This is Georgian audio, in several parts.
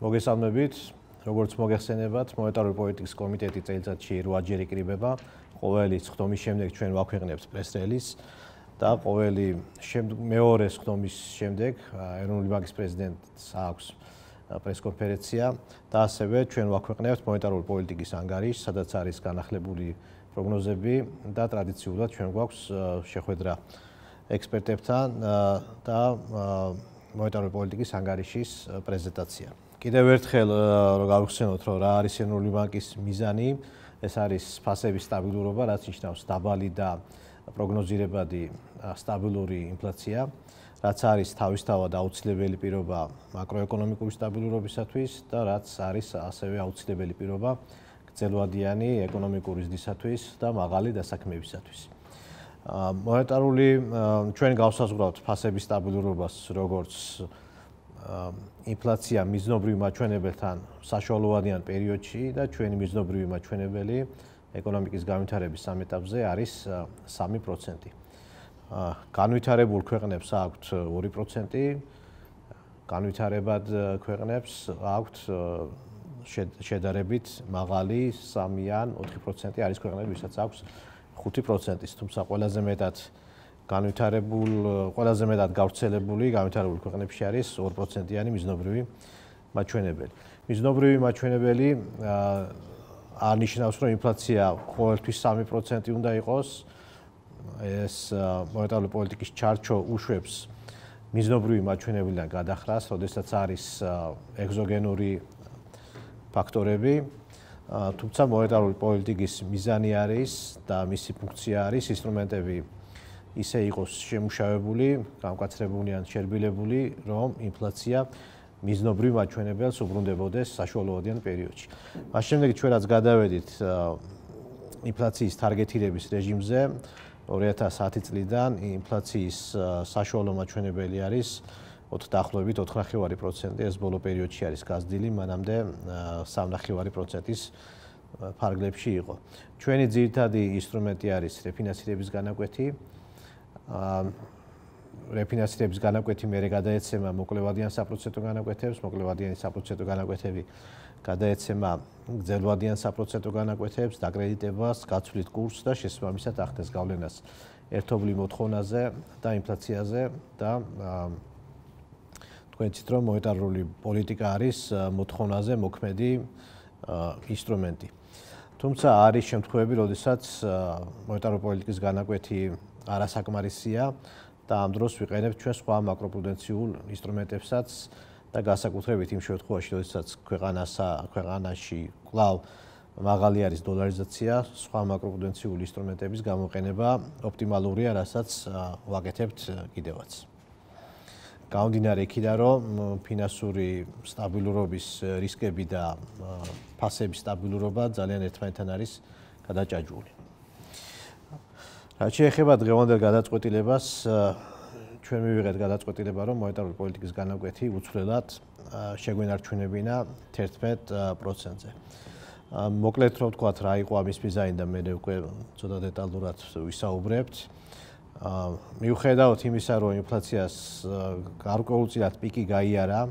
მოგესალმებით. როგორც მოგეხსენებათ, მონეტარული პოლიტიკის კომიტეტი წელიწადში 8 ჯერ იკრიბება. ყოველი ხდომის შემდეგ ჩვენ ვაქვეყნებთ პრესრელის და ყოველი მეორე ხდომის შემდეგ ეროვნული ბანკის პრეზიდენტს აქვს პრესკონფერენცია და ასევე ჩვენ ვაქვეყნებთ მონეტარული პოლიტიკის ანგარიშ, სადაც არის განახლებული პროგნოზები და ტრადიციულად ჩვენ გვაქვს შეხვედრა ექსპერტებთან და მონეტარული პოლიტიკის ანგარიშის პრეზენტაცია. კიდევ ერთხელ რომ გავხსენოთ რომ რა არის ეროვნული ბანკის მიზანი ეს არის ფასების სტაბილურობა რაც ნიშნავს დაბალი და პროგნოზირებადი სტაბილური ინფლაცია რაც არის თავისთავად აუცილებელი პირობა მაკროეკონომიკური სტაბილურობისათვის და რაც არის ასევე აუცილებელი პირობა გრძელვადიანი ეკონომიკური ზრდისათვის და მაღალი დასაქმებისათვის მონეტარული ჩვენ გავსაზღვრავთ ფასების სტაბილურობას როგორც ინფლაცია მიზნობრივი მაჩვენებელთან საშუალოვადიან პერიოდში და ჩვენი მიზნობრივი მაჩვენებელი ეკონომიკის განვითარების სამ ეტაპზე არის 3%. აა განვითარებულ ქვეყნებს აქვთ 2%. განვითარებად ქვეყნებს აქვთ შედარებით მაღალი 3-იან 4% არის ქვეყნები, ვისაც აქვს 5%-ის, თუმცა ყველაზე მეტად აა განვითარებულ ყველაზე მეტად გავრცელებული განვითარებულ ქვეყნებში არის 2%-იანი მიზნობრივი მაჩვენებელი. მიზნობრივი მაჩვენებელი არნიშნავს, რომ ინფლაცია ყოველთვის 3% უნდა იყოს. ეს მონეტარული პოლიტიკის ჩარჩო უშვებს მიზნობრივი მაჩვენებლიდან გადახრას, ოდესაც არის ეგზოგენური ფაქტორები. თუმცა მონეტარული პოლიტიკის მიზანი არის და მისი ფუნქცია არის ინსტრუმენტები ისე იყოს შემუშავებული, გამკაცრებული ან შერბილებული, რომ ინფლაცია მიზნობრივ მაჩვენებელს უბრუნდებოდეს საშუალოვადიან პერიოდში. მას შემდეგ ჩვენ რაც გადავედით ინფლაციის თარგეტირების რეჟიმზე 2010 წლიდან ინფლაციის საშუალო მაჩვენებელი არის 80-დახლოებით 4.5%, ეს ბოლო პერიოდში არის გაზრდილი, მანამდე 3.5%-ის ფარგლებში იყო. ჩვენი ძირითადი ინსტრუმენტი არის რეფინანსირების განაკვეთი, რეფინანსირების განაკვეთი მე გადაეცემა მოკლევადიან საპროცენტო განაკვეთებს, მოკლევადიანი საპროცენტო განაკვეთები გადაეცემა გრძელვადიან საპროცენტო განაკვეთებს, დაკრედიტებას, გაცვლით კურსს და შესაბამისად ახდენს გავლენას ერთობლივ მოთხოვნაზე და ინფლაციაზე და თქვენიც რომ მონეტარული პოლიტიკა არის მოთხოვნაზე მოქმედი ინსტრუმენტი. თუმცა არის შემთხვევები, როდესაც მონეტარული პოლიტიკის განაკვეთი არასაკმარისია და ამ დროს ვიყენებთ ჩვენ სხვა макроპრუდენციულ ინსტრუმენტებსაც და გასაკუთრებით იმ შემთხვევაში, როდესაც ქვეყანასა ქვეყანაში კვლავ მაღალი არის დოლარიზაცია, სხვა макроპრუდენციული ინსტრუმენტების გამოყენება ოპტიმალურია, რასაც ვაკეთებთ კიდევაც. გამონდინარე იქიდან, რომ ფინანსური სტაბილურობის რისკები და ფასების სტაბილურობა ძალიან ერთმანეთთან არის გადაჭაჭული. რაც ეხება დღევანდელ გადაწყვეტილებას ჩვენ მივიღეთ გადაწყვეტილება რომ მონეტარული პოლიტიკის განაკვეთი უცვლელად შეგვენარჩუნებინა 11%-ზე. მოკლედ რომ ვთქვა რა იყო ამის ფიზაინი და მე უკვე ცოტა დეტალურად ვისაუბრებთ. მიუხედავთ იმისა რომ ინფლაციას გარკვეულწილად პიკი გაიარა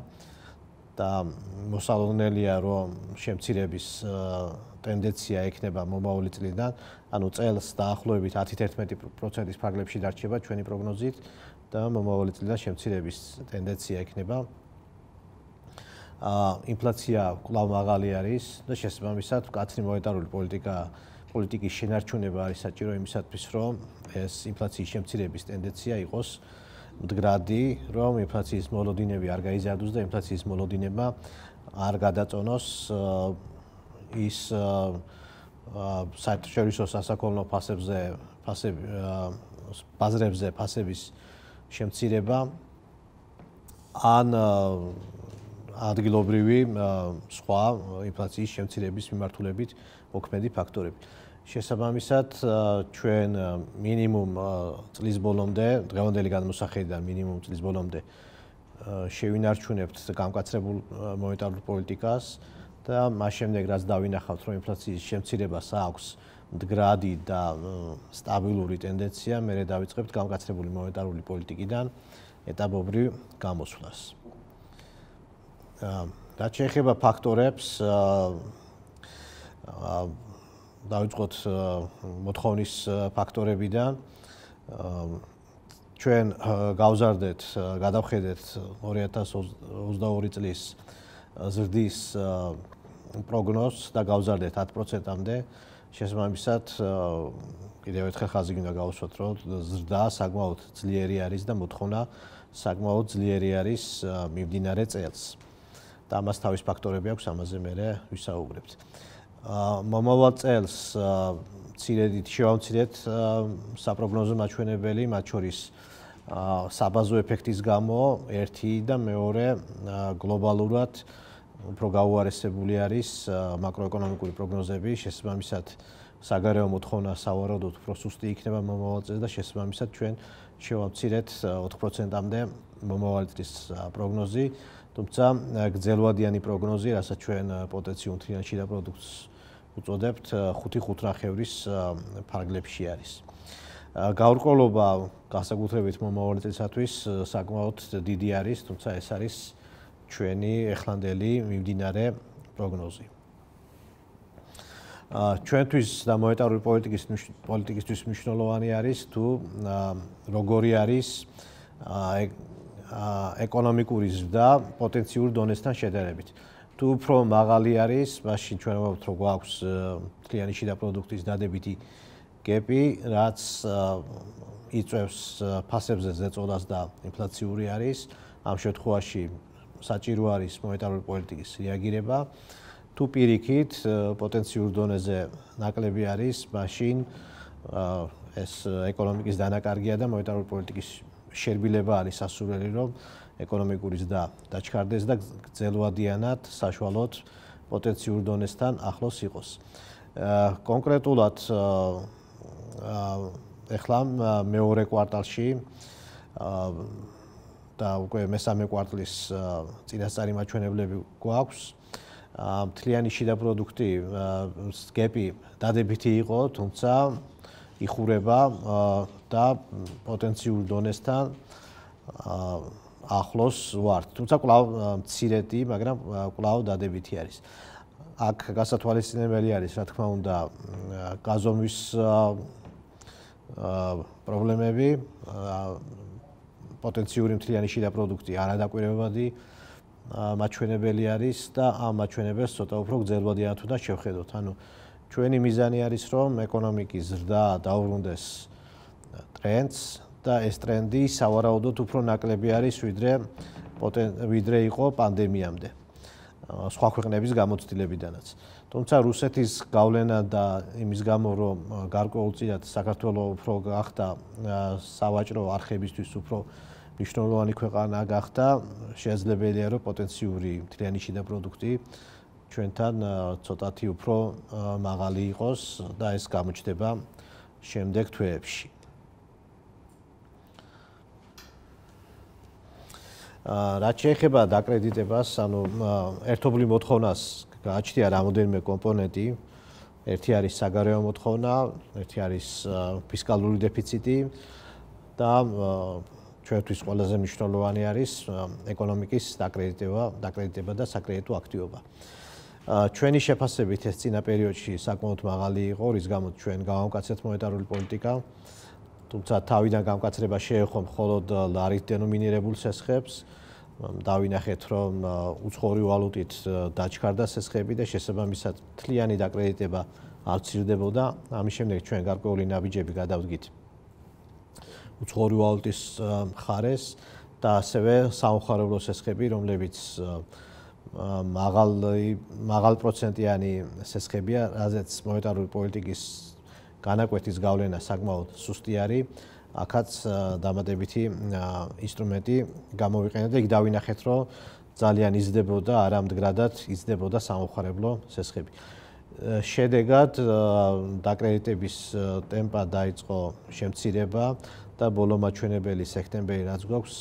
და მოსალოდნელია რომ შემცირების ტენდენცია ექნება მომავალი წლიდან, ანუ წელს დაახლოებით 10-11%-ის ფარგლებში დარჩება ჩვენი პროგნოზით და მომავალი წლიდან შემცირების ტენდენცია ექნება. აა ინფლაცია კვლავ მაღალი არის და შესაბამისად კაცრი მონეტარული პოლიტიკა პოლიტიკის შენარჩუნება არის საჭირო იმისათვის, რომ ეს ინფლაციის შემცირების ტენდენცია იყოს მდგრადი, რომ ინფლაციის მოლოდინები არ გაიზარდოს და ინფლაციის მოლოდინება არ გადაწონოს აა ის э, э, საერთაშორისო სასაქონლო ფასებზე ფასები э, ბაზრებზე ფასების შემცირება ან ადგილობრივი სხვა ინფლაციის შემცირების მიმართულებით მოქმედი ფაქტორები. შესაბამისად, ჩვენ მინიმუმ წლის ბოლომდე, დღევანდელი განმოსახედიდან მინიმუმ წლის ბოლომდე შევინარჩუნებთ გამკაცრებულ მონეტარულ პოლიტიკას, და მას შემდეგ რაც დავინახავთ რომ ინფლაციის შემცირებას აქვს მდგრადი და სტაბილური ტენდენცია მე რა დავიწყებთ გამკაცრებული მონეტარული პოლიტიკიდან ეტაპობრივ გამოსვლას და შეიძლება ფაქტორებს დავიწყოთ მოთხოვნის ფაქტორებიდან ჩვენ გავზარდეთ გადავხედეთ 2022 წლის ზრდის პროგნოზს და გავზარდეთ 10%-ამდე შესაბამისად კიდევ ერთხელ ხაზი გინდა გავუსვათ რომ ზრდა საკმაოდ ძლიერი არის და მოთხונה საკმაოდ ძლიერი არის მიმდინარე წელს და ამას თავის ფაქტორები აქვს ამაზე მე ვისაუბრებთ ა მომავალ წელს ცირედით შევამციდეთ საპროგნოზო მაჩვენებელი მათ შორის საბაზო ეფექტის გამო ერთი და მეორე გლობალურად უფრო გაუარესებული არის макроეკონომიკური პროგნოზები, შესაბამისად საგარეო მოთხოვნა სავარაუდოდ უფრო სუსტი იქნება მომავალ წელს და შესაბამისად ჩვენ შევაცილეთ 4%-ამდე მომავალ წლის პროგნოზი, თუმცა გძელვადიანი პროგნოზი, რასაც ჩვენ პოტენციუმთრიანში და პროდუქტს უწოდებთ 5-5.5-ის ფარგლებში არის. გავრკვლობა განსაკუთრებით მომავალ წელსათვის საკმაოდ დიდი არის, თუმცა ეს არის ჩვენი ეხლანდელი მიმდინარე პროგნოზი. ა ჩვენთვის და მონეტარული პოლიტიკის პოლიტიკისთვის მნიშვნელოვანი არის თუ როგორი არის ა ეკონომიკური ზრდა პოტენციურ დონესთან შედარებით. თუ უფრო მაღალი არის, მაშინ ჩვენ ვაუბრობთ რომ გვაქვს მთლიანი შიდა პროდუქტის დადებითი გეპი, რაც იწევს ფასებზე ზეწოლას და ინფლაციური არის. ამ შემთხვევაში საჭირო არის მონეტარული პოლიტიკის რეაგირება. თუ პირიქით პოტენციურ დონეზე ნაკლები არის, მაშინ ეს ეკონომიკის დანაკარგია და მონეტარული პოლიტიკის შერბილება არის სასურველი, რომ ეკონომიკური ზრდა დაჩქარდეს და გძელვადიანად საშუალოდ პოტენციურ დონესთან ახლოს იყოს. კონკრეტულად ეხლა მეორე კვარტალში და უკვე მესამე კვარტლის წინასწარი მაჩვენებლები გვაქვს. მთლიანი შიდა პროდუქტი გეპი დადებითი იყო, თუმცა იხურება და პოტენციურ დონესთან ახლოს ვართ. თუმცა კлау მცირედი, მაგრამ კлау დადებითი არის. აქ გასათვალისწინებელი არის, რა თქმა უნდა, გაზომვის ა პრობლემები პოტენციური მთლიანი შიდა პროდუქტი არადაკვირებადი მაჩვენებელი არის და ამ მაჩვენებელს ცოტა უფრო გძელვადი არ თუნდა შევხედოთ. ანუ ჩვენი მიზანი არის რომ ეკონომიკის ზრდა დაუბრუნდეს ტრენდს და ეს ტრენდი სავარაუდოდ უფრო ნაკლები არის ვიდრე ვიდრე იყო პანდემიამდე. სხვა ქვეყნების გამოცდილებიდანაც. თუმცა რუსეთის გავლენა და იმის გამო რომ გარკვეულწილად საქართველოს უფრო გახდა სავაჭრო არხებისთვის უფრო მნიშვნელოვანი ქვეყანა გახდა შეიძლებაელია რომ პოტენციური მთლიანი შიდა პროდუქტი ჩვენთან ცოტათი უფრო მაღალი იყოს და ეს გამოჩდება შემდეგ თვეებში რაც შეეხება დაკრედიტებას ანუ ერთობლივ მოთხოვნას გააჩნია რამოდენიმე კომპონენტი ერთი არის საგარეო მოთხოვნა ერთი არის ფისკალური დეფიციტი და ჩვენთვის ყველაზე მნიშვნელოვანი არის ეკონომიკის დაკრედიტება, დაკრედიტება და საკრედიტო აქტივობა. ჩვენი შეფასებით ეს წინა პერიოდში საკმაოდ მაღალი იყო, რის გამოც ჩვენ გავამკაცეთ მონეტარული პოლიტიკა. თუმცა თავიდან გამკაცრება შეეხო მხოლოდ ლარის დენომინირებულ სესხებს. დავინახეთ, რომ უცხოური ვალუტით დაჩქარდა სესხები და შესაბამისად თლიანი დაკრედიტება არ ცირდებოდა. ამის შემდეგ ჩვენ გარკვეული ნაბიჯები გადავდგით უცხოური ვალუტის ხარეს და ასევე საოხარებლო სესხები, რომლებიც მაღალი მაღალ პროცენტიანი სესხებია, რადგან მონეტარული პოლიტიკის განაკვეთის გავლენა საკმაოდ სუსტი არის. ახაც დამატებითი ინსტრუმენტი გამოვიყენა და იქ დავინახეთ, რომ ძალიან იზრდებოდა არამდგრადად, იზრდებოდა სამოხარებლო სესხები. შედეგად დაკრედიტების ტემპა დაიწყო შემცირება და ბოლო მაჩვენებელი სექტემბერი რაც გვაქვს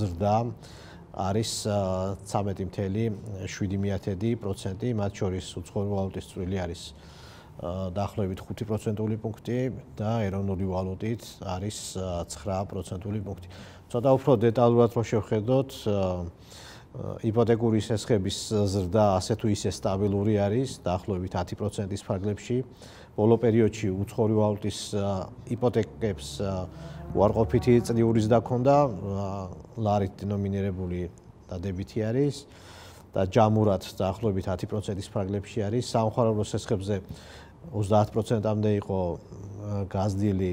ზრდა არის 13.7%, მათ შორის უცხოური ვალუტის წვლილი არის დაახლოებით 5 პროცენტული პუნქტი და ეროვნული ვალუტით არის 9 პროცენტული პუნქტი. ცოტა უფრო დეტალურად რო შევხედოთ, აა იპოთეკური შესხების ზრდა ასე თუ ისე სტაბილური არის, დაახლოებით 10%-ის ფარგლებში. ბოლო პერიოდში უცხოური ვალუტის იპოთეკებს უარყოფითი წლიურის დაქონდა, ლარით დენომინირებული დადებითი არის და ჯამურად დაახლოებით 10%-ის ფარგლებში არის. სამხარავო შესხებზე 30%-ამდე იყო გაზდილი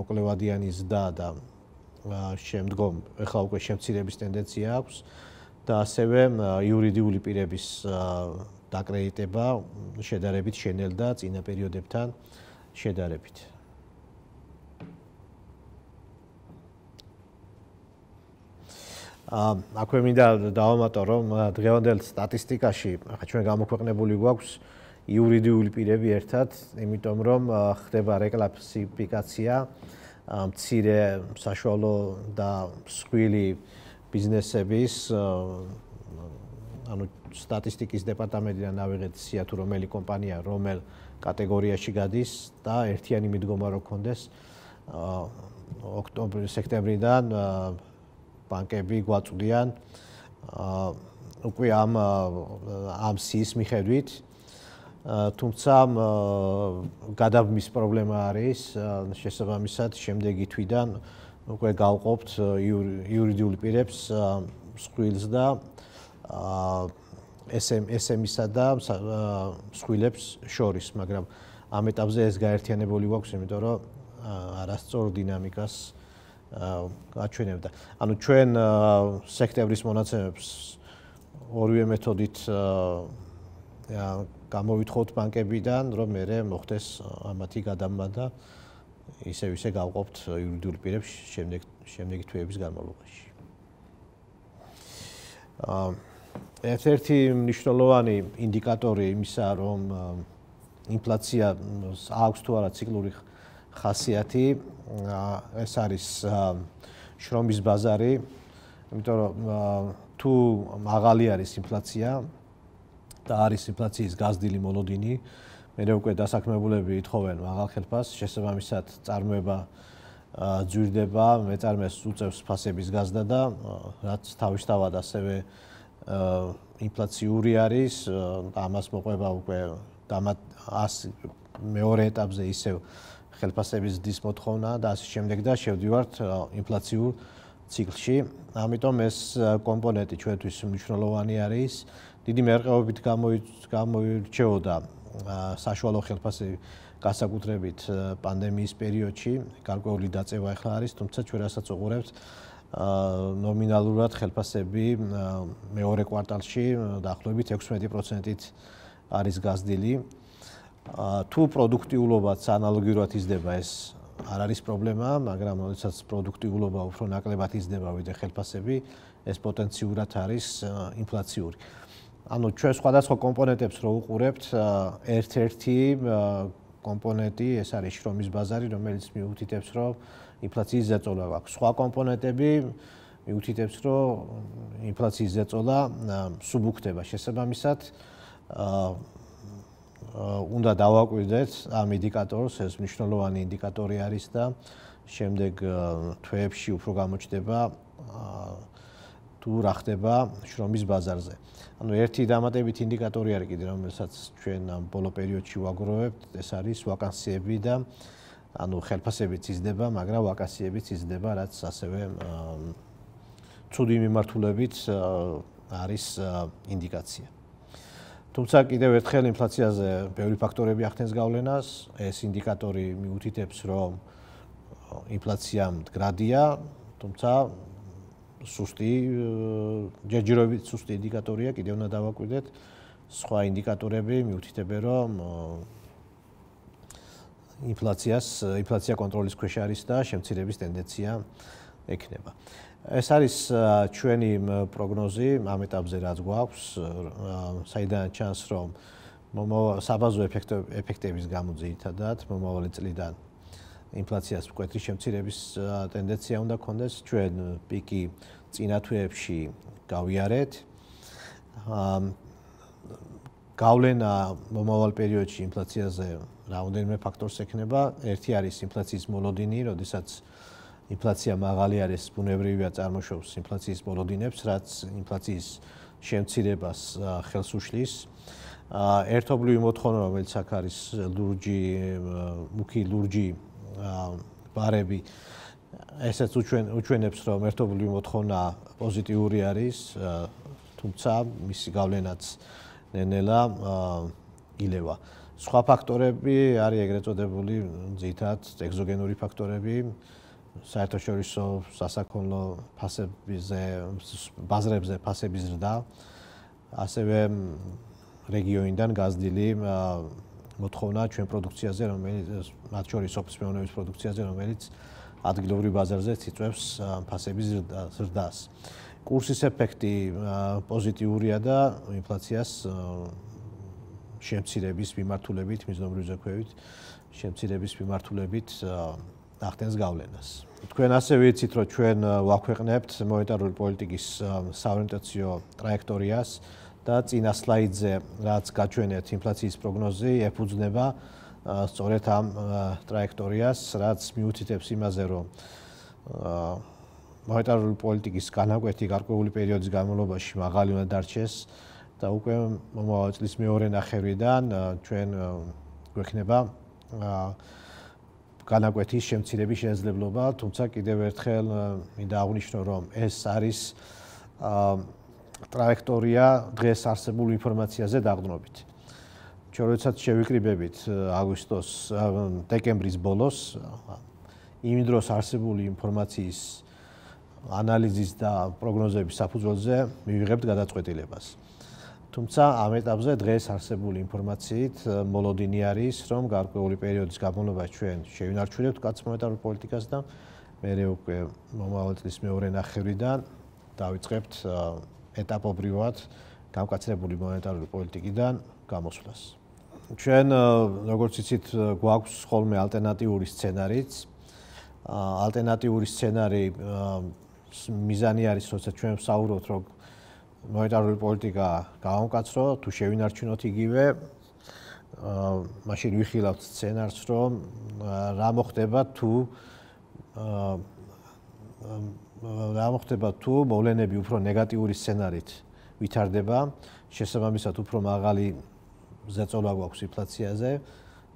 მოკლევადიანი ზრდა და შემდგომ ეხლა უკვე შემცირების ტენდენცია აქვს. და ასევე იურიდიული პირების დაკრედიტება შედარებით შენელ და წინა პერიოდებთან შედარებით. აა აქვე მინდა დავამატო რომ დღევანდელ სტატისტიკაში ახლა ჩვენ გამოქვეყნებული გვაქვს იურიდიული პირები ერთად, იმიტომ რომ ხდება რეკლასიფიკაცია მცირე საშუალო და მსხვილი აა ბიზნესების ანუ სტატისტიკის დეპარტამენტიდან ავიღეთ სია თუ რომელი კომპანია რომელ კატეგორიაში გადის და ერთიანი მიდგომა რო გქონდეს ოქტომბრი სექტემბრიდან ბანკები გვაწვდიან უკვე ამ ამ სიის მიხედვით თუმცა გადაბმის პრობლემა არის შესაბამისად შემდეგი თვიდან უკვე გავყოფთ იურიდიულ პირებს სხვილს და SMS-ისა და სხვილებს შორის, მაგრამ ამ ეტაპზე ეს გაერთიანებული გვაქვს, იმიტომ რომ არასწორ დინამიკას გაჩვენებდა. ანუ ჩვენ სექტემბრის მონაცემებს ორივე მეთოდით გამოვითხოვთ ბანკებიდან, რომ მე მოხდეს ამათი გადამბადა და ისევ ისე გავყოფთ იურიდიულ პირებს შემდეგ შემდეგი თვეების განმავლობაში. აა ერთ-ერთი მნიშვნელოვანი ინდიკატორი იმისა, რომ ინფლაცია აქვს თუ არა ციკლური ხასიათი, ეს არის შრომის ბაზარი, იმიტომ რომ თუ მაღალი არის ინფლაცია და არის ინფლაციის გაზრდილი მოლოდინი, მე უკვე დასაქმებულები ეთხოვენ მაღალ ხელფას შესაბამისად წარმოება ძვირდება მე წარმეს უწევს ფასების გაზდა და რაც თავისთავად ასევე ინფლაციური არის ამას მოყვება უკვე ამას მეორე ეტაპზე ისევ ხელფასების დისმოთხოვნა და ასე შემდეგ და შევდივართ ინფლაციურ ციკლში. ამიტომ ეს კომპონენტი ჩვენთვის მნიშვნელოვანი არის. დიდი მერყეობით გამოირჩეოდა საშუალო ხელფასი გასაკუთრებით პანდემიის პერიოდში გარკვეული დაწევა ახლა არის, თუმცა ჩვენ რასაც უყურებთ ნომინალურად ხელფასები მეორე კვარტალში დაახლოებით 16%-ით არის გაზრდილი. თუ პროდუქტიულობაც ანალოგიურად იზრდება ეს არ არის პრობლემა, მაგრამ როდესაც პროდუქტიულობა უფრო ნაკლებად იზრდება ვიდრე ხელფასები, ეს პოტენციურად არის ინფლაციური. აა ანუ ჩვენ სხვადასხვა კომპონენტებს რო უყურებთ, ერთ-ერთი კომპონენტი ეს არის შრომის ბაზარი, რომელიც მიუთითებს, რომ ინფლაციის ზეწოლა აქვს. სხვა კომპონენტები მიუთითებს, რომ ინფლაციის ზეწოლა სუბუქდება შესაბამისად. აა უნდა დავაკვირდეთ ამ ინდიკატორს, ეს მნიშვნელოვანი ინდიკატორი არის და შემდეგ თვეებში უფრო გამოჩდება აა თუ რა ხდება შრომის ბაზარზე. ანუ ერთი დამატებითი ინდიკატორი არის კიდე, რომელსაც ჩვენ ამ ბოლო პერიოდში ვაგროვებთ, ეს არის ვაკანსიები და ანუ ხელფასებიც იზრდება, მაგრამ ვაკანსიებიც იზრდება, რაც ასევე ცუდი მიმართულებით არის ინდიკაცია. თუმცა კიდევ ერთხელ ინფლაციაზე ბევრი ფაქტორები ახდენს გავლენას, ეს ინდიკატორი მიუთითებს, რომ ინფლაცია მდგრადია, თუმცა სუსტი ჯერჯერობით სუსტი ინდიკატორია, კიდევ უნდა დავაკვირდეთ სხვა ინდიკატორები, მიუთითებენ რომ ინფლაციას, ინფლაცია კონტროლის ქვეშ არის და შემცირების ტენდენცია ექნება. ეს არის ჩვენი პროგნოზი ამ ეტაპზე რაც გვაქვს, საიდან ჩანს რომ მომავალ საბაზო ეფექტების გამო ძირითადად მომავალი წლიდან ინფლაციას მკვეთრი შემცირების ტენდენცია უნდა კონდეს ჩვენ პიკი წინა თვეებში გავიარეთ. გავლენა მომავალ პერიოდში ინფლაციაზე რაოდენმე ფაქტორს ექნება. ერთი არის ინფლაციის მოლოდინი, როდესაც ინფლაცია მაღალი არის, ბუნებრივია წარმოშობს ინფლაციის მოლოდინებს, რაც ინფლაციის შემცირებას ხელს უშლის. ერთობლივი მოთხოვნა, რომელიც აქ არის ლურჯი, მუქი ლურჯი ბარები ესეც უჩვენ უჩვენებს რომ ერთობლივი მოთხოვნა პოზიტიური არის თუმცა მისი გავლენაც ნენელა ილევა სხვა ფაქტორები არის ეგრეთ წოდებული ძითაც ეგზოგენური ფაქტორები საერთაშორისო სასაქონლო ფასებზე ბაზრებზე ფასების ზრდა ასევე რეგიონიდან გაზრდილი მოთხოვნაა ჩვენ პროდუქციაზე, რომელიც მათ შორის ოფის მეურნეობის პროდუქციაზე, რომელიც ადგილობრივ ბაზარზე ციწევს ფასების ზრდას. კურსის ეფექტი პოზიტიურია და ინფლაციას შემცირების მიმართულებით, მიზნობრივ ზეკვევით, შემცირების მიმართულებით ახდენს გავლენას. თქვენ ასე ვიცით, რომ ჩვენ ვაქვეყნებთ მონეტარული პოლიტიკის საორიენტაციო ტრაექტორიას და წინა სლაიდზე რაც გაჩვენეთ ინფლაციის პროგნოზი ეფუძნება სწორედ ამ ტრაექტორიას, რაც მიუთითებს იმაზე, რომ მონეტარული პოლიტიკის განაკვეთი გარკვეული პერიოდის განმავლობაში მაღალი უნდა დარჩეს და უკვე მომავალ წლის მეორე ნახევრიდან ჩვენ გვექნება განაკვეთის შემცირების შესაძლებლობა, თუმცა კიდევ ერთხელ მინდა აღვნიშნო, რომ ეს არის აა траекторია დღეს არსებულ ინფორმაციაზე დაგნობით. ჩვენ როდესაც შევიკრიბებით э, აგვისტოს э, დეკემბრის ბოლოს იმ დროს არსებული ინფორმაციის ანალიზის და პროგნოზების საფუძველზე მივიღებთ გადაწყვეტილებას. თუმცა ამ ეტაპზე დღეს არსებული ინფორმაციით э, მოლოდინი არის, რომ გარკვეული პერიოდის განმავლობაში ჩვენ შევინარჩუნებთ კაცმონეტარულ პოლიტიკას და მეორე უკვე მომავალ წლის მეორე ნახევრიდან დავიწყებთ ეტაპობრივად გავკაცრებული მონეტარული პოლიტიკიდან გამოსვლას. ჩვენ როგორც ვთქვით, გვაქვს ხოლმე ალტერნატიული სცენარიც. ალტერნატიული სცენარი მიზანი არის, როცა ჩვენ ვსაუბრობთ, რომ მონეტარული პოლიტიკა გაამკაცრო, თუ შევინარჩუნოთ იგივე, მაშინ ვიხილავთ სცენარს, რომ რა მოხდება თუ გამოხდება თუ მოვლენები უფრო ნეგატიური სცენარით ვითარდება, შესაბამისად უფრო მაღალი ზეწოლა გვაქვს ინფლაციაზე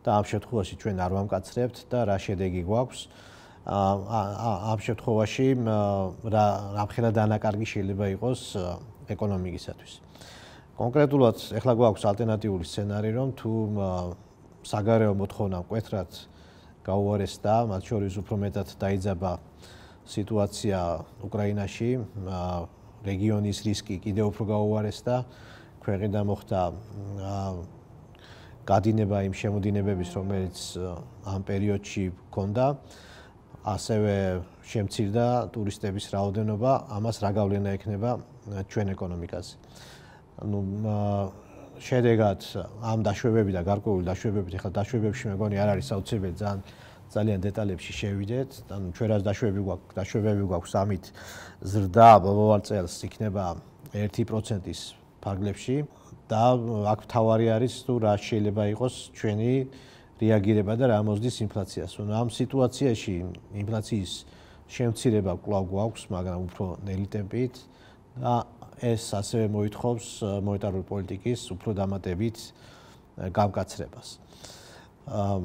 და ამ შემთხვევაში ჩვენ არ ვამკაცრებთ და რა შედეგი გვაქვს? ამ შემთხვევაში რა რამხელა დანაკარგი შეიძლება იყოს ეკონომიკისათვის. კონკრეტულად ახლა გვაქვს ალტერნატიული სცენარი, რომ თუ საგარეო მოთხოვნა მკვეთრად გაუარესდა, მათ შორის უფრო მეტად დაიძაბა სიტუაცია უკრაინაში, რეგიონის რისკი კიდევ უფრო გაუარესდა. ქვეყნიდან მოხდა გადინება იმ შემოდინებების, რომელიც ამ პერიოდში ქონდა. ასევე შემცირდა ტურისტების რაოდენობა, ამას რა გავლენა ექნება ჩვენ ეკონომიკაზე. ანუ შედეგად ამ დაშვებები და გარკვეული დაშვებებით, ეხლა დაშვებებში მეგონი არ არის საოცრები ძალიან ძალიან დეტალებში შევიდეთ. ანუ ჩვენ რაც დაშვები გვაქვს, დაშვებები გვაქვს ამით ზრდა მომავალ წელს იქნება 1%-ის ფარგლებში და აქ თავარი არის თუ რა შეიძლება იყოს ჩვენი რეაგირება და რა მოსდის ინფლაციას. ანუ ამ სიტუაციაში ინფლაციის შემცირება კვლავ გვაქვს, მაგრამ უფრო ნელი ტემპით და ეს ასევე მოითხოვს მონეტარული პოლიტიკის უფრო დამატებით გამკაცრებას. აა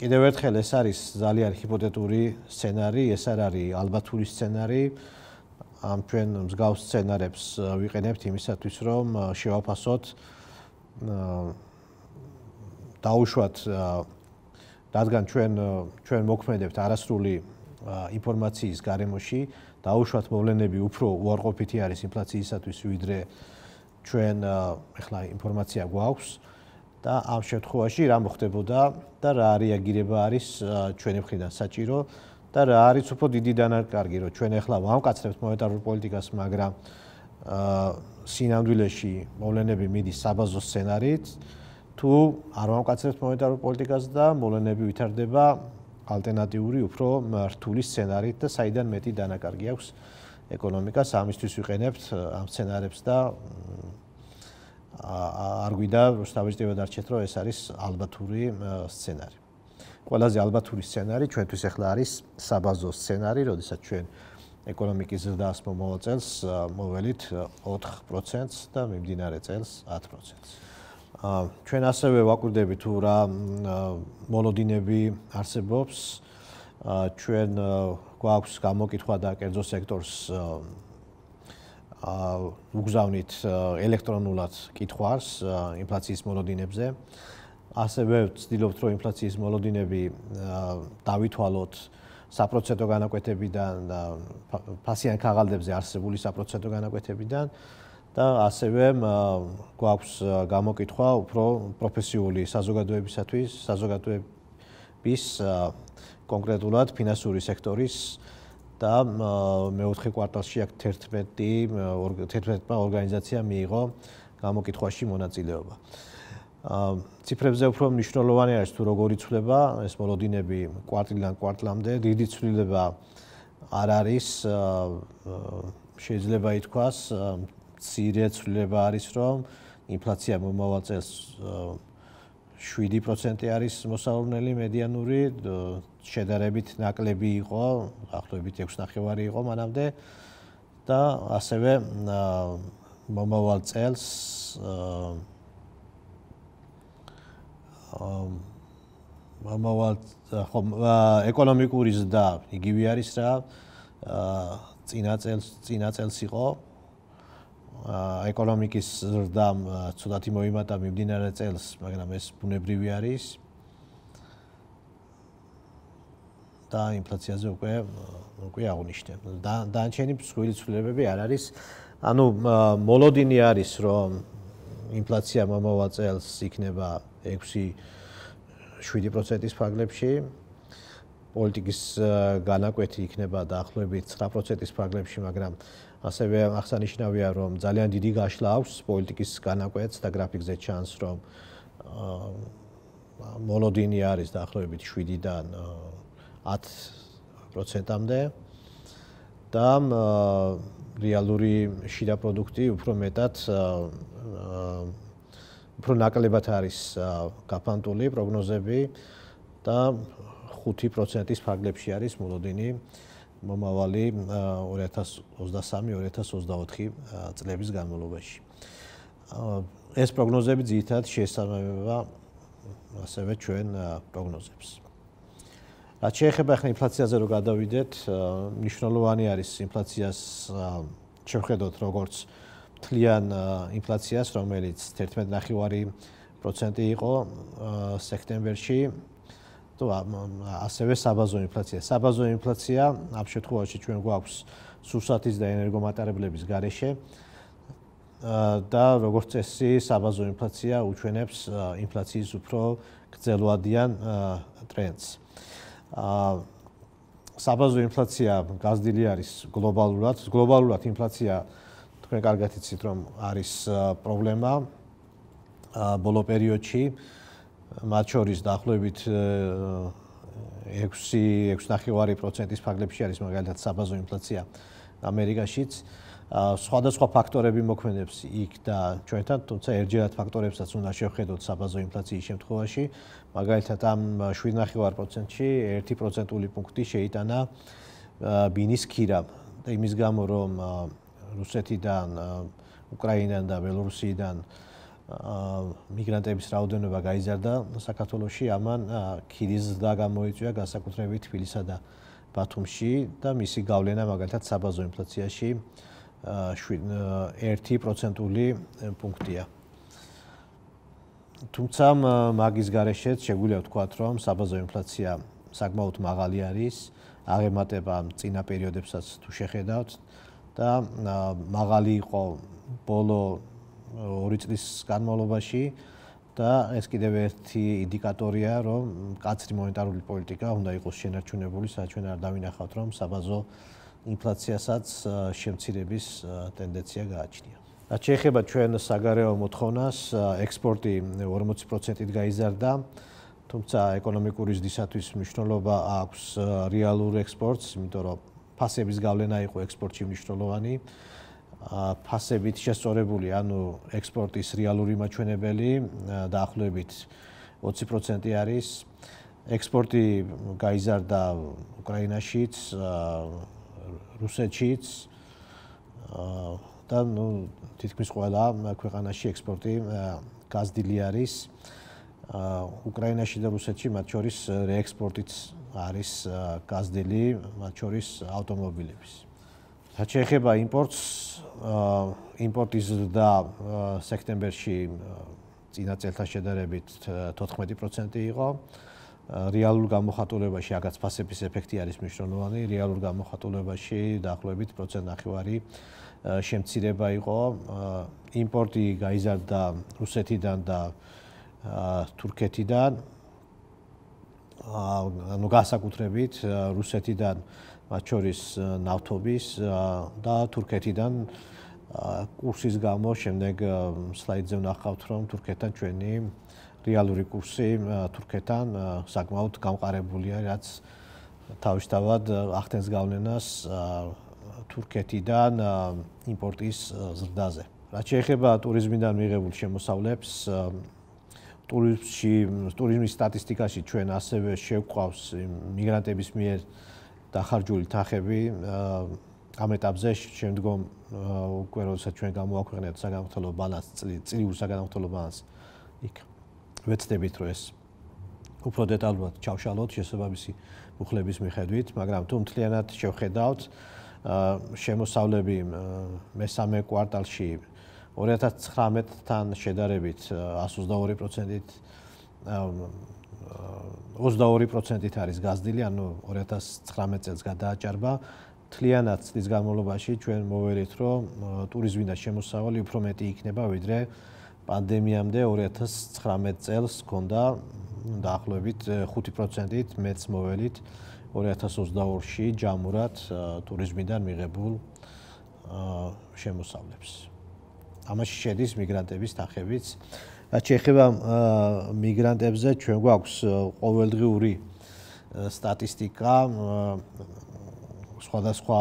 კიდევ ერთხელ ეს არის ძალიან ჰიპოთეტური სცენარი, ეს არ არის ალბათური სცენარი. ამ ჩვენ მსგავს სცენარებს ვიყენებთ იმისათვის, რომ შევაფასოთ დაუშვათ რადგან ჩვენ ჩვენ მოქმედებთ არასრული ინფორმაციის გარემოში, დაუშვათ მოვლენები უფრო უარყოფითი არის ინფლაციისათვის, ვიდრე ჩვენ ეხლა ინფორმაცია გვაქვს. და ამ შემთხვევაში რა მოხდებოდა და რა რეაგირება არის ჩვენი მხრიდან საჭირო და რა არის უფრო დიდი დანაკარგი რომ ჩვენ ახლა ვამკაცრებთ მონეტარულ პოლიტიკას მაგრამ აა სინამდვილეში მოვლენები მიდის საბაზო სცენარით თუ არ ვამკაცრებთ მონეტარულ პოლიტიკას და მოვლენები ვითარდება ალტერნატიული უფრო რთული სცენარით და საიდან მეტი დანაკარგი აქვს ეკონომიკას ამისთვის ვიყენებთ ამ სცენარებს და არ გვიდა რუსთავისტებად არჩეთ რომ ეს არის ალბათური სცენარი. ყველაზე ალბათური სცენარი ჩვენთვის ახლა არის საბაზო სცენარი, როდესაც ჩვენ ეკონომიკის ზრდას მომავალს მოველით 4%-ს და მიმდინარე წელს 10%-ს. ჩვენ ასევე ვაკვირდები თუ რა მოლოდინები არსებობს ჩვენ გვაქვს გამოკითხვა და კერძო სექტორს უგზავნით ელექტრონულად კითხვას ინფლაციის მოლოდინებზე. ასევე ვცდილობთ რომ ინფლაციის მოლოდინები დავითვალოთ საპროცენტო განაკვეთებიდან და ფასიან ქაღალდებზე არსებული საპროცენტო განაკვეთებიდან და ასევე გვაქვს გამოკითხვა უფრო პროფესიული საზოგადოებისათვის საზოგადოების კონკრეტულად ფინანსური სექტორის აა და მეოთხე კვარტალში აქ 11 11-მა ორგანიზაცია მიიღო გამოკითხვაში მონაწილეობა. აა ციფრებზე უფრო მნიშვნელოვანი არის თუ როგორი ცვლება ეს მოლოდინები კვარტლიდან კვარტლამდე, დიდი ცვლილება არ არის შეიძლება ითქვას ცირე ცვლილება არის რომ ინფლაცია მომავალ წელს 7% არის მოსაურნელი მედიანური შედარებით ნაკლები იყო, ახლობით 6.5 იყო მანამდე და ასევე მომავალ წელს მომავალ ხომ ეკონომიკური ზრდა იგივე არის რა წინა წელს წინა წელს იყო ეკონომიკის ზრდამ ცუდად მოიმატა მიმდინარე წელს, მაგრამ ეს ბუნებრივი არის. და ინფლაციაზე უკვე უკვე აღნიშნეთ. და დანიშნები მსხვილი ცვლილებები არ არის. ანუ მოლოდინი არის, რომ ინფლაცია მომავალ წელს იქნება 6-7%-ის ფარგლებში. პოლიტიკის განაკვეთი იქნება დაახლოებით 9%-ის ფარგლებში, მაგრამ ასევე აღსანიშნავია, რომ ძალიან დიდი გაშლა აქვს პოლიტიკის განაკვეთს და გრაფიკზე ჩანს, რომ მოლოდინი არის დაახლოებით 7-დან 10%-მდე და რეალური შიდა პროდუქტი უფრო მეტად უფრო ნაკლებად არის გაფანტული პროგნოზები და 5%-ის ფარგლებში არის მოლოდინი მომავალი 2023-2024 წლების განმავლობაში. ეს პროგნოზები ძირითადად შეესაბამება ასევე ჩვენ პროგნოზებს. რა შეიძლება ახლა ინფლაციაზე რო გადავიდეთ, მნიშვნელოვანი არის ინფლაციას შევხედოთ როგორც თლიან ინფლაციას, რომელიც 11.5% იყო სექტემბერში, თუ ასევე საბაზო ინფლაცია. საბაზო ინფლაცია ამ შემთხვევაში ჩვენ გვაქვს სურსათის და ენერგომატარებლების გარეშე და როგორც წესი საბაზო ინფლაცია უჩვენებს ინფლაციის უფრო გრძელვადიან ტრენდს. საბაზო ინფლაცია გაზრდილი არის გლობალურად. გლობალურად ინფლაცია თქვენ კარგად იცით რომ არის პრობლემა ბოლო პერიოდში. მათ შორის დაახლოებით 6 э, 6.5%-ის ფაგლებში არის მაგალითად საბაზო ინფლაცია ამერიკაშიც. სხვადასხვა ფაქტორები მოქმედებს იქ და ჩვენთან, თუმცა ერთჯერად ფაქტორებსაც უნდა შევხედოთ საბაზო ინფლაციის შემთხვევაში. მაგალითად ამ 7.5%-ში 1 პროცენტული პუნქტი შეიტანა э, ბინის ქირამ და იმის გამო რომ э, რუსეთიდან, უკრაინიდან და ბელორუსიიდან მიგრანტების რაოდენობა გაიზარდა საქართველოში, ამან ქირიზდა გამოიწვია განსაკუთრებით თბილისსა და ბათუმში და მისი გავლენა მაგალითად საბაზო ინფლაციაში 1 პროცენტული პუნქტია. თუმცა მაგის გარეშე შეგვიძლია ვთქვათ, რომ საბაზო ინფლაცია საკმაოდ მაღალი არის, აღემატება წინა პერიოდებსაც თუ შეხედავთ და მაღალი იყო ბოლო ორი წლის განმავლობაში და ეს კიდევ ერთი ინდიკატორია, რომ კაცრი მონეტარული პოლიტიკა უნდა იყოს შენარჩუნებული, სადაც ჩვენ არ დავინახავთ, რომ საბაზო ინფლაციასაც შემცირების ტენდენცია გააჩნია. და შეიძლება ჩვენ საგარეო მოთხოვნას ექსპორტი 40%-ით გაიზარდა, თუმცა ეკონომიკური ზრდისათვის მნიშვნელობა აქვს რეალურ ექსპორტს, იმიტომ რომ ფასების გავლენა იყო ექსპორტში მნიშვნელოვანი. ფასებით შესწორებული, ანუ ექსპორტის რეალური მაჩვენებელი დაახლოებით 20% არის. ექსპორტი გაიზარდა უკრაინაშიც, რუსეთშიც და ნუ თითქმის ყველა ქვეყანაში ექსპორტი გაზრდილი არის. უკრაინაში და რუსეთში მათ შორის რეექსპორტიც არის გაზრდილი, მათ შორის ავტომობილების. რაც შეეხება იმპორტს, იმპორტიზდა სექტემბერში წინა წელთან შედარებით 14% იყო. რეალურ გამოხატულებაში აგაც ფასების ეფექტი არის მნიშვნელოვანი, რეალურ გამოხატულებაში დაახლოებით პროცენტ ნახევარი შემცირება იყო. იმპორტი გაიზარდა რუსეთიდან და თურქეთიდან. ანუ გასაკუთრებით რუსეთიდან მათ შორის ნავთობის და თურქეთიდან კურსის გამო შემდეგ სლაიდზე ვნახავთ რომ თურქეთთან ჩვენი რეალური კურსი თურქეთთან საკმაოდ გამყარებულია რაც თავისთავად ახდენს გავლენას თურქეთიდან იმპორტის ზრდაზე. რაც შეეხება ტურიზმიდან მიღებულ შემოსავლებს ტურიზმში ტურიზმის სტატისტიკაში ჩვენ ასევე შევყავს მიგრანტების მიერ დახარჯული თანხები ამ ეტაპზე შემდგომ უკვე როდესაც ჩვენ გამოაქვეყნეთ საგანმრთელო ბალანსი წლიურ საგანმრთელო ბალანსი იქ ვეცდებით რომ ეს უფრო დეტალურად ჩავშალოთ შესაბამისი მუხლების მიხედვით მაგრამ თუ მთლიანად შევხედავთ შემოსავლები მესამე კვარტალში 2019-თან შედარებით 122%-ით 22%-ით არის გაზრდილი, ანუ 2019 წელს გადააჭარბა. თლიანად წლის განმავლობაში ჩვენ მოვერეთ, რომ ტურიზმი და შემოსავალი უფრო მეტი იქნება, ვიდრე პანდემიამდე 2019 წელს ქონდა დაახლოებით 5%-ით მეც მოველით 2022-ში ჯამურად ტურიზმიდან მიღებულ შემოსავლებს. ამაში შედის მიგრანტების თანხებიც. რაც შეეხება მიგრანტებზე ჩვენ გვაქვს ყოველდღიური სტატისტიკა სხვადასხვა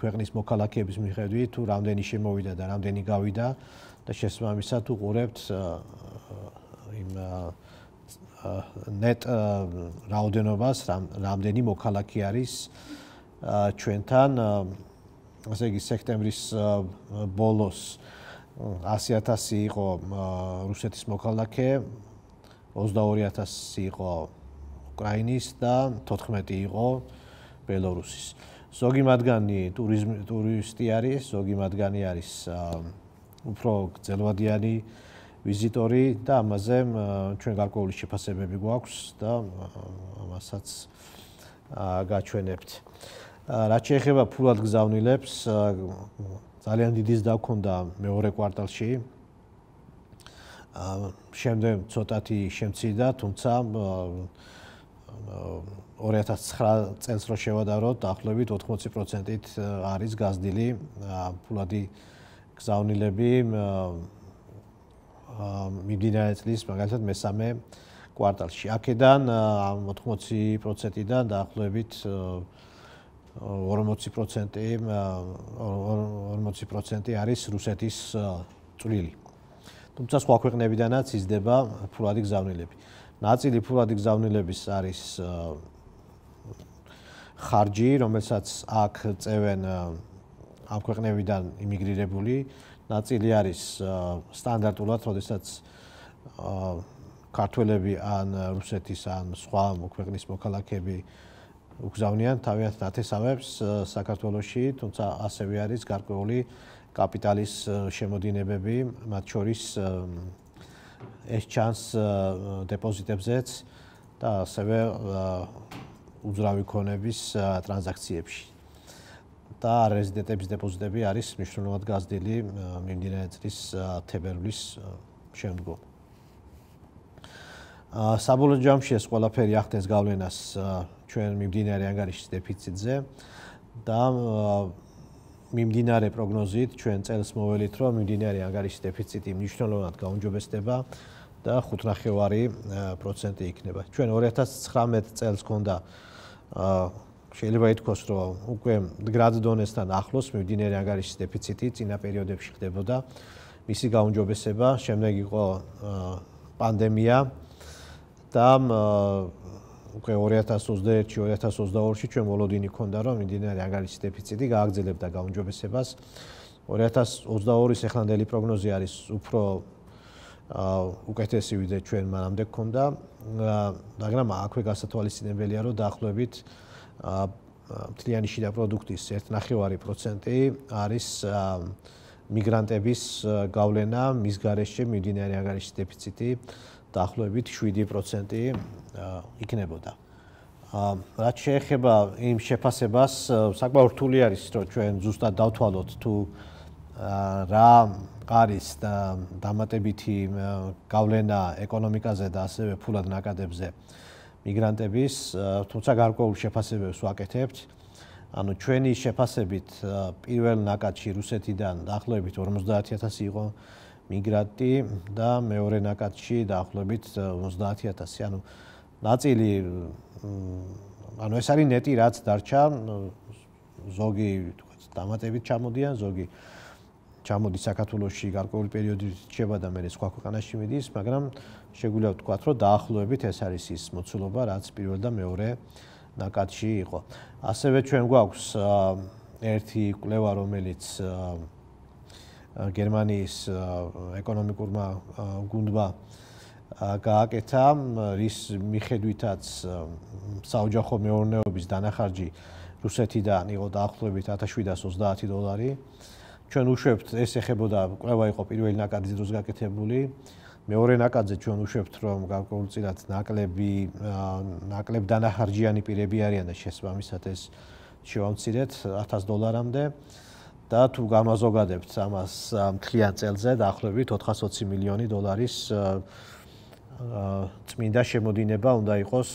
ქვეყნის მოქალაქეების მიხედვით თუ რამდენი შემოვიდა და რამდენი გავიდა და შესაბამისად უყურებთ იმ net რაოდენობას რამდენი მოქალაქე არის ჩვენთან ასე იგი სექტემბრის ბოლოს 100000 იყო რუსეთის მოქალაქე 22000 იყო უკრაინის და 14 იყო ბელორუსის ზოგი მათგანი ტურიზმი ტურისტი არის ზოგი მათგანი არის უფრო ძელვადიანი ვიზიტორი და ამაზე ჩვენ გარკვეული შეფასებები გვაქვს და ამასაც გაჩვენებთ რაც შეეხება ფულად გზავნილებს ძალიან დიდის დაქონდა მეორე კვარტალში. შემდეგ ცოტათი შემცირდა, თუმცა 2009 წელს რო შევადაროთ, დაახლოებით 80%-ით არის გაზრდილი ფულადი გზავნილები მიმდინარე წლის, მაგალითად, მესამე კვარტალში. აქედან 80%-დან დაახლოებით 40% 40% არის რუსეთის წვლილი. თუმცა სხვა ქვეყნებიდანაც იზრდება ფულადი გზავნილები. ნაწილი ფულადი გზავნილების არის ხარჯი, რომელსაც აქ წევენ ამ ქვეყნებიდან იმიგრირებული, ნაწილი არის სტანდარტულად, როდესაც ქართველები ან რუსეთის ან სხვა ქვეყნის მოქალაქეები უგზავნიან თავიანთ დათესავებს საქართველოსში, თუმცა ასევე არის გარკვეული კაპიტალის შემოდინებები, მათ შორის ეს ჩანს დეპოზიტებზეც და ასევე უძრავი ქონების ტრანზაქციებში. და რეზიდენტების დეპოზიტები არის მნიშვნელოვნად გაზრდილი მიმდინარე წლის თებერვლის შემდგომ. აა საბოლოო ჯამში ეს ყველაფერი ახდენს გავლენას ჩვენ მიმდინარე ანგარიშის დეფიციტზე და მიმდინარე პროგნოზით ჩვენ წელს მოველით რომ მიმდინარე ანგარიშის დეფიციტი მნიშვნელოვნად გაუმჯობესდება და 5.8% იქნება. ჩვენ 2019 წელს ქონდა შეიძლება ითქვას რომ უკვე გრად დონესთან ახლოს მიმდინარე ანგარიშის დეფიციტი წინა პერიოდებში ხდებოდა მისი გაუმჯობესება შემდეგ იყო პანდემია და უკვე 2021-ში 2022-ში ჩვენ ვოლოდინი ქონდა რომ მიმდინარე აგარის დეფიციტი გააგრძელებდა გაუმჯობესებას 2022-ის ახლანდელი პროგნოზი არის უფრო ა უკეთესი ვიდრე ჩვენ მანამდე ქონდა მაგრამ აქვე გასათვალისწინებელია რომ დაახლოებით მთლიანი შიდა პროდუქტის 1.9% არის მიგრანტების გავლენა მის გარშემო მიმდინარე აგარის დეფიციტი დაახლოებით 7% იქნებოდა. აა რაც შეეხება იმ შეფასებას, საკმაოდ რთული არის რომ ჩვენ ზუსტად დავთვალოთ თუ რა არის და დამატებითი გავლენა ეკონომიკაზე და ასევე ფულად ნაკადებზე მიგრანტების, თუმცა გარკვეულ შეფასებებს ვაკეთებთ. ანუ ჩვენი შეფასებით პირველ ნაკადში რუსეთიდან დაახლოებით 50000 იყო მიგრანტი და მეორე ნაკადში დაახლოებით 30000, ანუ ნაწილი ანუ ეს არის ნეტი რაც დარჩა ზოგი თქვა დამატებით ჩამოდიან, ზოგი ჩამოდის საქართველოსში გარკვეული პერიოდით რჩება და მერე სხვა ქვეყანაში მიდის, მაგრამ შეგვიძლია ვთქვა, რომ დაახლოებით ეს არის ის მოცულობა, რაც პირველ და მეორე ნაკადში იყო. ასევე ჩვენ გვაქვს ერთი კვლევა, რომელიც გერმანიის ეკონომიკურმა გუნდმა გააკეთა, რის მიხედვითაც საოჯახო მეურნეობის დანახარჯი რუსეთიდან იყო დაახლოებით 1730 დოლარი. ჩვენ უშვებთ ეს ეხებოდა ყველა იყო პირველი ნაკადზე დროს გაკეთებული. მეორე ნაკადზე ჩვენ უშვებთ რომ გარკვეულწილად ნაკლები ნაკლებ დანახარჯიანი პირები არიან და შესაბამისად ეს შევამციდეთ 1000 დოლარამდე. და თუ გამაზოგადებთ ამას მთლიან წელზე დაახლოებით 420 მილიონი დოლარის წმინდა შემოდინება უნდა იყოს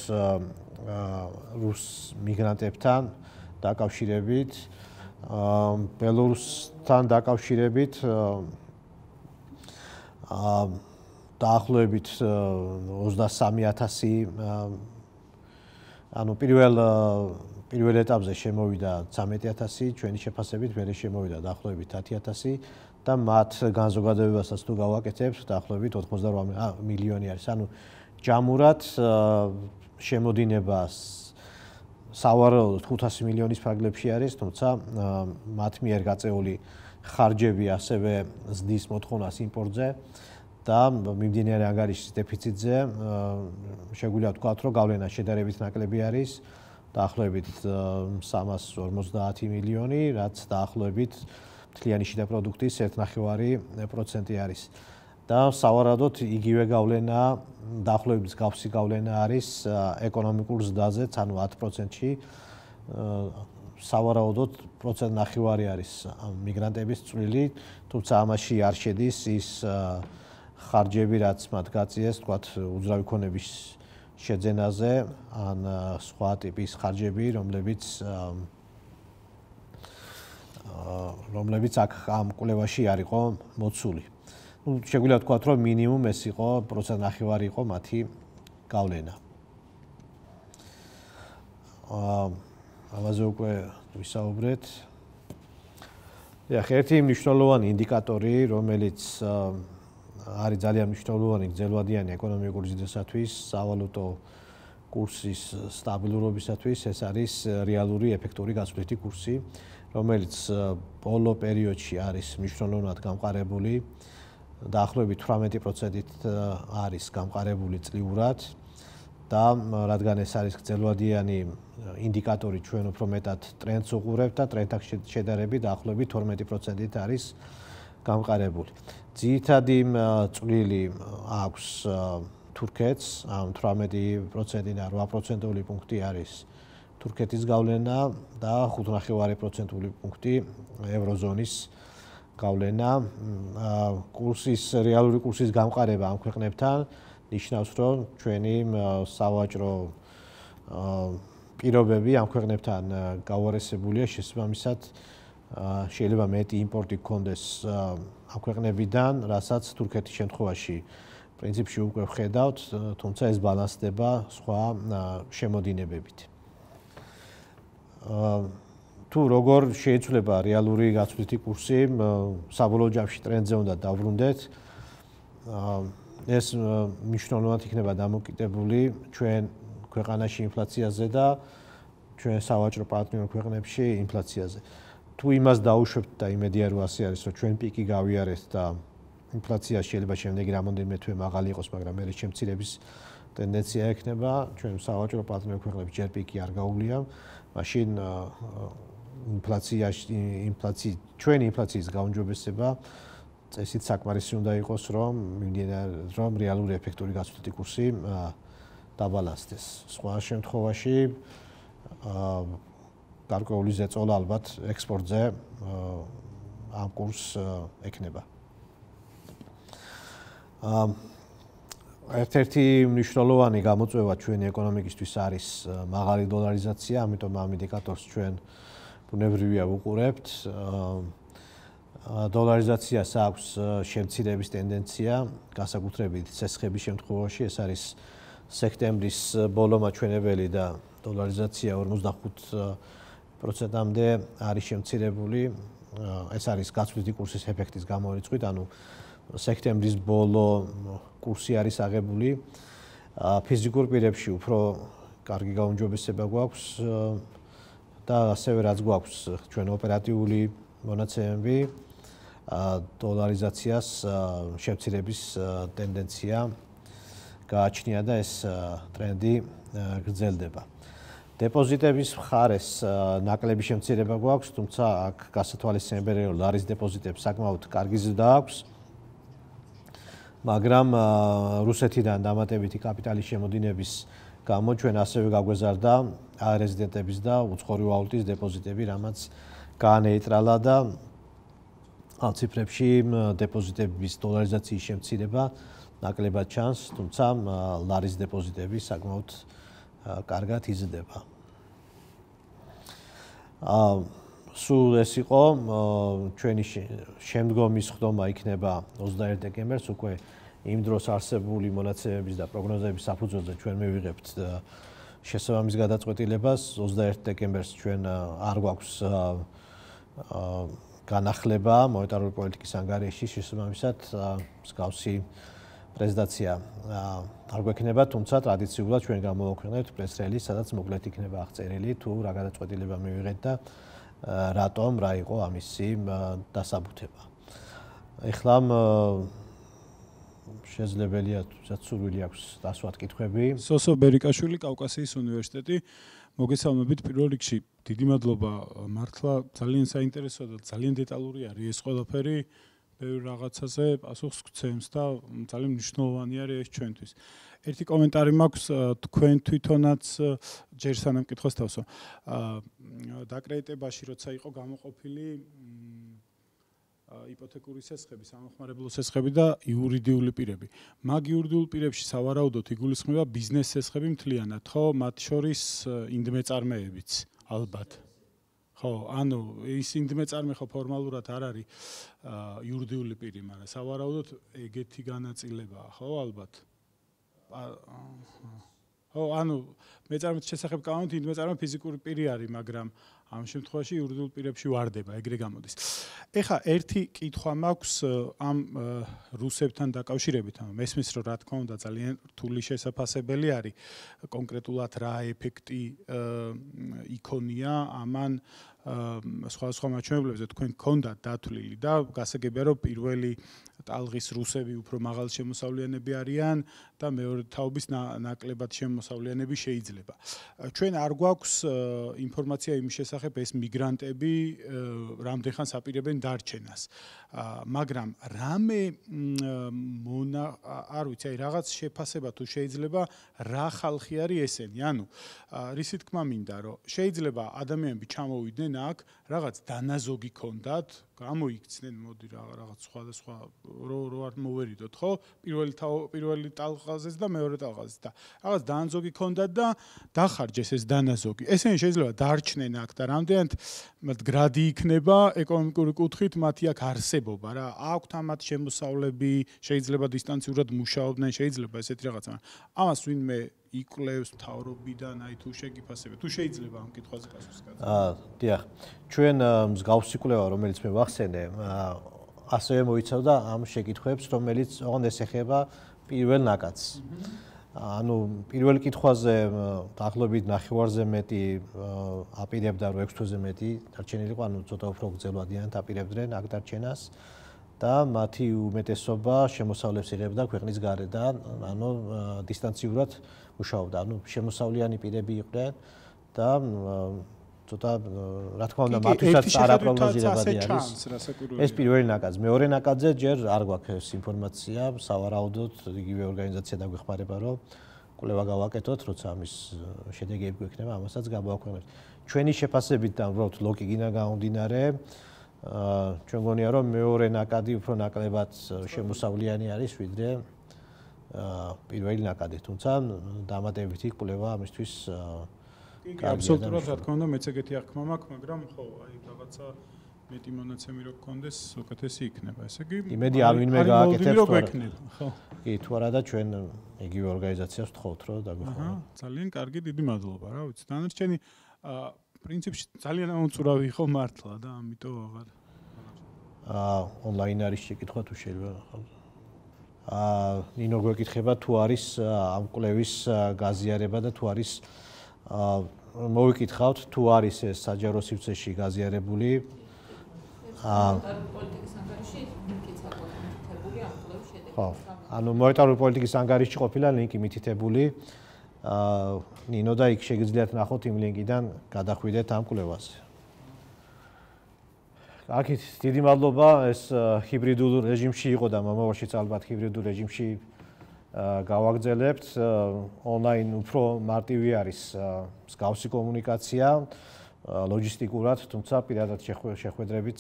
რუს მიგრანტებთან დაკავშირებით ბელორუსთან დაკავშირებით დაახლოებით 23000 ანუ პირველ პირველ ეტაპზე შემოვიდა 13000, ჩვენი შეფასებით მე შემოვიდა დაახლოებით 10000 და მათ განზოგადებებასაც თუ გავაკეთებთ, დაახლოებით 98 მილიონი არის. ანუ ჯამურად შემოდინებას სავარაუდოდ 500 მილიონის ფარგლებში არის, თუმცა მათ მიერ გაწეული ხარჯები ასევე ზდის მოთხოვნას იმპორტზე და მიმდინარე ანგარიშის დეფიციტზე შეგვიძლია ვთქვათ, რომ გავლენა შედარებით ნაკლები არის. დაახლოებით 350 მილიონი, რაც დაახლოებით მთლიანი შიდა პროდუქტის 1.9% არის. და სავარაუდოდ იგივე გავლენა დაახლოებით გავსი გავლენა არის ეკონომიკურ ზრდაზეც, ანუ 10%-ში სავარაუდოდ პროცენტ ნახევარი არის მიგრანტების წვლილი, თუმცა ამაში არ შედის ის ხარჯები, რაც მათ გაწიეს, თქვათ, უძრავი ქონების შეძენაზე ან სხვა ტიპის ხარჯები, რომლებიც რომლებიც აქ ამ კვლევაში არ იყო მოცული. ну შეგვიძლია ვთქვა რომ მინიმუმ ეს იყო პროცენტ ნახევარი იყო მათი გავლენა. აა ამაზე უკვე ვისაუბრეთ. ეხა ერთი მნიშვნელოვანი ინდიკატორი, რომელიც არის ძალიან მნიშვნელოვანი ძელვადიანი ეკონომიკური ზიდვისათვის, სავალუტო კურსის სტაბილურობისათვის, ეს არის რეალური ეფექტური გასვლითი კურსი, რომელიც პოლო პერიოდში არის მნიშვნელოვნად გამყარებული. დაახლოებით 18%-ით არის გამყარებული წლიურად. და რადგან ეს არის გრძელვადიანი ინდიკატორი ჩვენ უფრო მეტად ტრენდს უყურებთ და ტრენდთან შედარებით დაახლოებით 12%-ით არის გამყარებული. ძირითადი წვლილი აქვს თურქეთს, 18%-დან 8%-ული პუნქტი არის თურქეთის გავლენა და 5.5%-ული პუნქტი ევროზონის გავლენა. კურსის რეალური კურსის გამყარება ამ ქვეყნებთან ნიშნავს, რომ ჩვენი სავაჭრო პირობები ამ ქვეყნებთან გაუარესებულია შესაბამისად შეიძლება მეტი იმპორტი გქონდეს ამ ქვეყნებიდან, რასაც თურქეთის შემთხვევაში პრინციპში უკვე ხედავთ, თუმცა ეს ბალანსდება სხვა შემოდინებებით. თუ როგორ შეიძლება რეალური გაცვლითი კურსი საბოლოო ჯამში ტრენდზე უნდა დავრუნდეთ? ეს მნიშვნელოვნად იქნება დამოკიდებული ჩვენ ქვეყანაში ინფლაციაზე და ჩვენ სავაჭრო პარტნიორ ქვეყნებში ინფლაციაზე. თუ იმას დაუშვებთ და იმედი არ ვასე არის რომ ჩვენ პიკი გავიარეთ და ინფლაცია შეიძლება შემდეგ რამოდენიმე თვე მაღალი იყოს მაგრამ ეს შემცირების ტენდენცია ექნება ჩვენ სავაჭრო პარტნიორ ქვეყნებს ჯერ პიკი არ გაუვლია მაშინ ინფლაცია ინფლაცი ჩვენ ინფლაციის გაუმჯობესება წესით საკმარისი უნდა იყოს რომ რომ რეალური ეფექტური გაცვლითი კურსი დაბალასდეს სხვა შემთხვევაში გარკვეული ზეწოლა ალბათ ექსპორტზე ამ კურს ექნება. ერთ-ერთი მნიშვნელოვანი გამოწვევა ჩვენი ეკონომიკისთვის არის მაღალი დოლარიზაცია, ამიტომ ამ ინდიკატორს ჩვენ ბუნებრივია ვუყურებთ. დოლარიზაციას აქვს შემცირების ტენდენცია, განსაკუთრებით წესხების შემთხვევაში, ეს არის სექტემბრის ბოლომაჩვენებელი და დოლარიზაცია 55 პროცენტამდე არის შემცირებული. ეს არის გაცვლითი კურსის ეფექტის გამორიცხვით, ანუ სექტემბრის ბოლო კურსი არის აღებული. ფიზიკურ პირებში უფრო კარგი გაუმჯობესება გვაქვს და ასევე რაც გვაქვს ჩვენ ოპერატიული მონაცემები დოლარიზაციას შეფცირების ტენდენცია გააჩნია და ეს ტრენდი გრძელდება. დეპოზიტების მხარეს ნაკლები შემცირება გვაქვს, თუმცა აქ გასათვალისწინებელი რომ ლარის დეპოზიტებს საკმაოდ კარგი ზრდა აქვს. მაგრამ რუსეთიდან დამატებითი კაპიტალის შემოდინების გამო ჩვენ ასევე გაგვეზარდა რეზიდენტების და უცხოური ვალუტის დეპოზიტები, რამაც განეიტრალა და ამ ციფრებში დეპოზიტების დოლარიზაციის შემცირება ნაკლებად ჩანს, თუმცა ლარის დეპოზიტები საკმაოდ კარგად იზრდება. აა სულ ეს იყო ჩვენი შემდგომი შეხვდომა იქნება 21 დეკემბერს უკვე იმ დროს არსებული მონაცემების და პროგნოზების საფუძველზე ჩვენ მივიღებთ შესაბამის გადაწყვეტილებას 21 დეკემბერს ჩვენ არ გვაქვს აა განახლება მონეტარული პოლიტიკის ანგარიშში შესაბამისად მსგავსი აა პრეზიდენცია არ გვექნება, თუმცა ტრადიციულად ჩვენ გამოვაქვეყნებთ პრესრელი, სადაც მოკლედ იქნება აღწერილი თუ რა გადაწყვეტილება მივიღეთ და რატომ რა იყო ამისი დასაბუთება. ეხლა შეიძლებაელია თუცა სურვილი აქვს დასვათ კითხვები. სოსო ბერიკაშვილი კავკასიის უნივერსიტეტი მოგესალმებით პირველ რიგში. დიდი მადლობა. მართლა ძალიან საინტერესო და ძალიან დეტალური არის ეს ყველაფერი. ბევრ რაღაცაზე პასუხს გვცემს და ძალიან მნიშვნელოვანი არის ეს ჩვენთვის. ერთი კომენტარი მაქვს თქვენ თვითონაც ჯერ სანამ კითხოს თავსო. აა დაკრედიტებაში როცა იყო გამოყოფილი იპოთეკური სესხები, სამომხმარებლო სესხები და იურიდიული პირები. მაგ იურიდიულ პირებში სავარაუდოდ იგულისხმება ბიზნეს სესხები მთლიანად, ხო, მათ შორის ინდმეწარმეებიც, ალბათ. ხო, ანუ ის იმდმე წარმეხო ფორმალურად არ არის იურიდიული პირი, მაგრამ სავარაუდოდ ეგეთი განაწილებაა, ხო, ალბათ. ხო, ანუ მეწარმეთ შესახებ კანონით იმდმე წარმე ფიზიკური პირი არის, მაგრამ ამ შემთხვევაში იურიდიულ პირებში واردება ეგრე გამოდის. ეხა ერთი კითხვა მაქვს ამ რუსებთან დაკავშირებით, ამ მესმის რომ რა თქმა უნდა ძალიან რთული შესაძლებელი არის კონკრეტულად რა ეფექტი იქონია ამან სხვადასხვა მაჩვენებლებზე თქვენ გქონდა დათვლილი და გასაგებია რომ პირველი ტალღის რუსები უფრო მაღალ შემოსავლიანები არიან და მეორე თაობის ნაკლებად შემოსავლიანები შეიძლება. ჩვენ არ გვაქვს ინფორმაცია იმ შესახებ ეს მიგრანტები რამდენხანს აპირებენ დარჩენას. მაგრამ რამე მონა არ ვიცი აი რაღაც შეფასება თუ შეიძლება რა ხალხი არის ესენი? ანუ რისი თქმა მინდა რომ შეიძლება ადამიანები ჩამოვიდნენ ჩვენ აქ რაღაც დანაზოგი ქონდათ, გამოიქცნენ, მოდი რა რაღაც სხვა და სხვა რო რო არ მოვერიდოთ, ხო? პირველი თავ პირველი ტალღაზეც და მეორე ტალღაზეც და რაღაც დანაზოგი ქონდათ და დახარჯეს ეს დანაზოგი. ესენი შეიძლება დარჩნენ აქ და რამდენად მათ გრადი იქნება ეკონომიკური კუთხით მათი აქ არსებობა რა. აქვთ ამათ შემოსავლები, შეიძლება დისტანციურად მუშაობდნენ, შეიძლება ესეთი რაღაცა. ამას ვინმე იკვლევს თავრობიდან, აი თუ შეგიფასებით, თუ შეიძლება ამ კითხვაზე გასვლას კაცო. აა, დიახ. ჩვენ მსგავსი კვლევა, რომელიც მე ვახსენე, ასევე მოიცავდა ამ შეკითხვებს, რომელიც ოღონ ესეხება პირველ ნაკადს. ანუ პირველ კითხვაზე დაახლოებით 9-ზე მეტი აპირებდა რომ 6-ზე მეტი დარჩენილიყო, ანუ ცოტა უფრო გძელვადიანად აპირებდნენ აქ დარჩენას და მათი უმეტესობა შემოსავლებს იღებდა ქვეყნის გარეთ და ანუ დისტანციურად მუშაობდა, ანუ შემოსავლიანი პირები იყვნენ და ცოტა რა თქმა უნდა მათთვისაც არაპროგნოზირებადი არის. ეს პირველი ნაკადზე, მეორე ნაკადზე ჯერ არ გვაქვს ინფორმაცია, სავარაუდოდ იგივე ორგანიზაცია დაგვეხმარება, რომ კვლევა გავაკეთოთ, როცა ამის შედეგები გვექნება, ამასაც გამოაქვეყნებთ. ჩვენი შეფასებით და უბრალოდ ლოგიკინა გამომდინარე, აა ჩვენ გონია რომ მეორე ნაკადი უფრო ნაკლებად შემოსავლიანი არის, ვიდრე პირველი ნაკადი, თუმცა დამატებითი კვლევა ამისთვის კი აბსოლუტურად რა თქმა უნდა მეც ეგეთი აღქმა მაქვს, მაგრამ ხო, აი რაღაცა მეტი მონაცემი რო გქონდეს, უკეთესი იქნება. ესე იგი, იმედი არ ვინმე გააკეთებს თუ არა. ხო. კი, თუ არა და ჩვენ ეგივე ორგანიზაციას ვთხოვთ, რომ დაგვეხმაროთ. აჰა, ძალიან კარგი, დიდი მადლობა, რა ვიცი. დანარჩენი აა პრინციპში ძალიან აუწურავი ხო მართლა და ამიტომ აღარ აა ონლაინ არის შეკითხვა თუ შეიძლება ახლა აა ნინო გვეკითხება თუ არის ამ კლევის გაზიარება და თუ არის აა მოვიკითხავთ თუ არის ეს საჯარო სივრცეში გაზიარებული აა ხო ანუ მონეტარული პოლიტიკის ანგარიშში ყოფილა ლინკი მითითებული აა ნინო და იქ შეგიძლიათ ნახოთ იმ ლინკიდან გადახვიდეთ ამ კლევაზე აქეთ დიდი მადლობა ეს ჰიბრიდულ რეჟიმში იყო და მომავალშიც ალბათ ჰიბრიდულ რეჟიმში გავაგზავნებთ ონლაინ უფრო მარტივი არის მსგავსი კომუნიკაცია ლოჯისტიკურად თუმცა პირადად შეხვედრებიც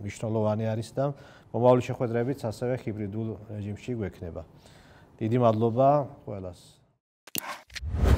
მნიშვნელოვანი არის და მომავალ შეხვედრებიც ასევე ჰიბრიდულ რეჟიმში გვექნება დიდი მადლობა ყველას